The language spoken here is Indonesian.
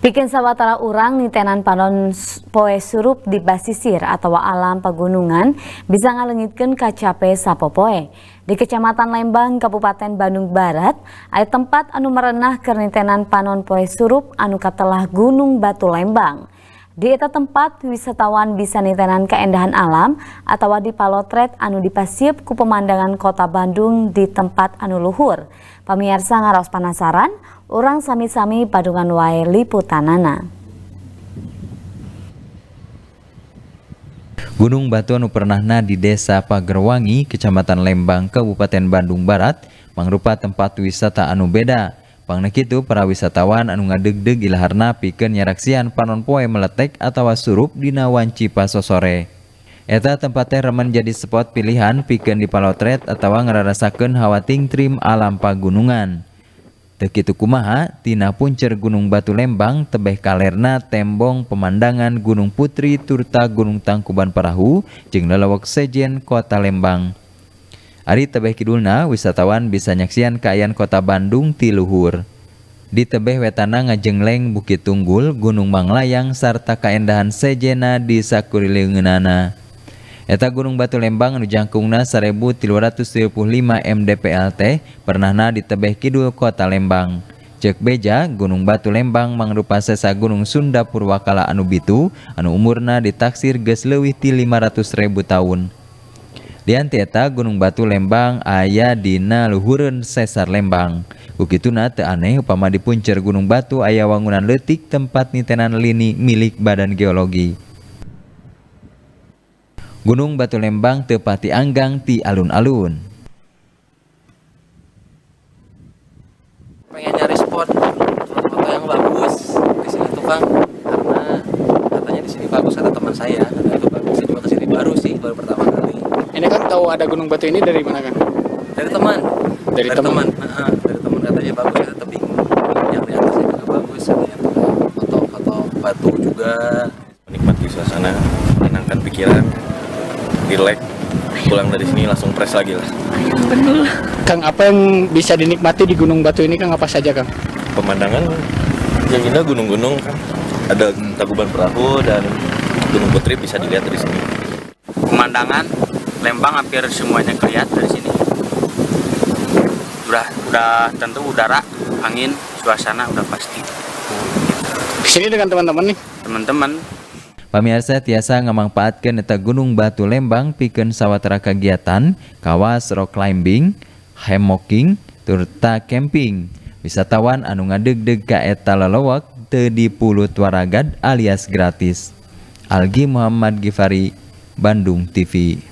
Bikin sawatara di nitenan panon poe surup di basisir atau alam pegunungan bisa ngalengitkan kacape sapo poe. Di Kecamatan Lembang, Kabupaten Bandung Barat, ada tempat anu merenah ke nitenan panon poe surup anu katelah Gunung Batu Lembang. Di eta tempat wisatawan bisa nitenan keindahan alam atau di palotret anu dipasiep ku pemandangan kota Bandung di tempat anu luhur. Pemirsa ngaros penasaran, orang sami-sami padungan wae liputanana. Gunung Batu anu pernahna di Desa Pagerwangi, Kecamatan Lembang, Kabupaten Bandung Barat, mangrupa tempat wisata anu beda. Pangna kitu para wisatawan anu ngadegdeg ilaharna pikeun nyaraksian panon poe meletek atau surup dina wanci paso sore. Eta tempatnya remen jadi spot pilihan di dipalotret atau ngerasakan hawa trim alam pagunungan. Tekitu kumaha tina puncer Gunung Batu Lembang tebeh kalerna tembong pemandangan Gunung Putri turta Gunung Tangkuban Perahu jeng lelewek sejen Kota Lembang. Ari tebeh kidulna wisatawan bisa nyaksian kaayaan kota Bandung tiluhur. Di tebeh wetana ngajengleng Bukit Tunggul, Gunung Manglayang serta keindahan Sejena di sakurileungeunana. Eta Gunung Batu Lembang anu jangkungna 1375 MDPLT pernahna di tebeh kidul kota Lembang. Cek beja, Gunung Batu Lembang mangrupa sesa Gunung Sunda Purwakala Anubitu, anu umurna ditaksir geus leuwih ti 500.000 tahun dianteta Gunung Batu Lembang ayah dina luhureun sesar Lembang Bukituna teu aneh upama di puncer Gunung Batu ayah wangunan leutik tempat nitenan lini milik badan geologi Gunung Batu Lembang tepati anggang ti alun-alun pengen nyari spot foto yang bagus di sini tuh bang karena katanya di sini bagus kata teman saya itu bagus saya cuma sini baru sih baru pertama ini kan tahu ada Gunung Batu ini dari mana kan? Dari teman. Dari, dari teman. teman. Nah, dari teman katanya bagus ya, tapi yang di atasnya juga bagus, katanya foto-foto batu juga. Menikmati suasana, menenangkan pikiran, relax pulang dari sini langsung press lagi lah. benar Kang, apa yang bisa dinikmati di Gunung Batu ini Kang apa saja Kang? Pemandangan yang indah gunung-gunung kan. Ada hmm. Taguban Perahu dan Gunung Putri bisa dilihat dari sini. Pemandangan Lembang hampir semuanya kelihatan dari sini udah udah tentu udara angin suasana udah pasti sini dengan teman-teman nih teman-teman Pemirsa tiasa ngamangpaatkeun eta Gunung Batu Lembang pikeun sawatara kegiatan kawas rock climbing, hammocking, turta camping. Wisatawan anu ngadeg-deg ka eta lelowak teu dipulut waragad alias gratis. Algi Muhammad Gifari, Bandung TV.